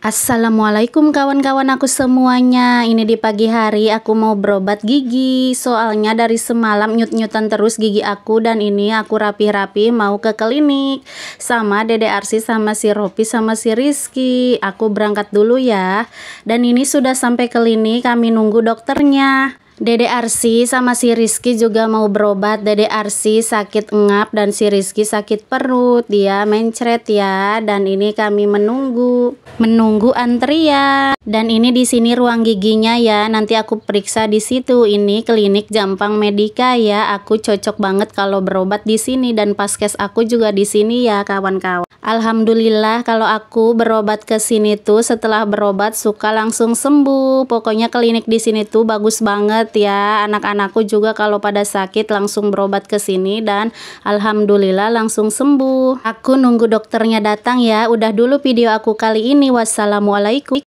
Assalamualaikum kawan-kawan aku semuanya Ini di pagi hari aku mau berobat gigi Soalnya dari semalam nyut-nyutan terus gigi aku Dan ini aku rapi-rapi mau ke klinik Sama Dede Arsi sama si Ropi sama si Rizky Aku berangkat dulu ya Dan ini sudah sampai klinik kami nunggu dokternya Dede Arsi sama si Rizky juga mau berobat. Dede Arsi sakit engap dan si Rizky sakit perut. Dia mencret ya. Dan ini kami menunggu. Menunggu antrian. Dan ini di sini ruang giginya ya. Nanti aku periksa di situ. Ini klinik Jampang Medika ya. Aku cocok banget kalau berobat di sini dan paskes aku juga di sini ya, kawan-kawan. Alhamdulillah kalau aku berobat ke sini tuh setelah berobat suka langsung sembuh. Pokoknya klinik di sini tuh bagus banget ya. Anak-anakku juga kalau pada sakit langsung berobat ke sini dan alhamdulillah langsung sembuh. Aku nunggu dokternya datang ya. Udah dulu video aku kali ini. Wassalamualaikum.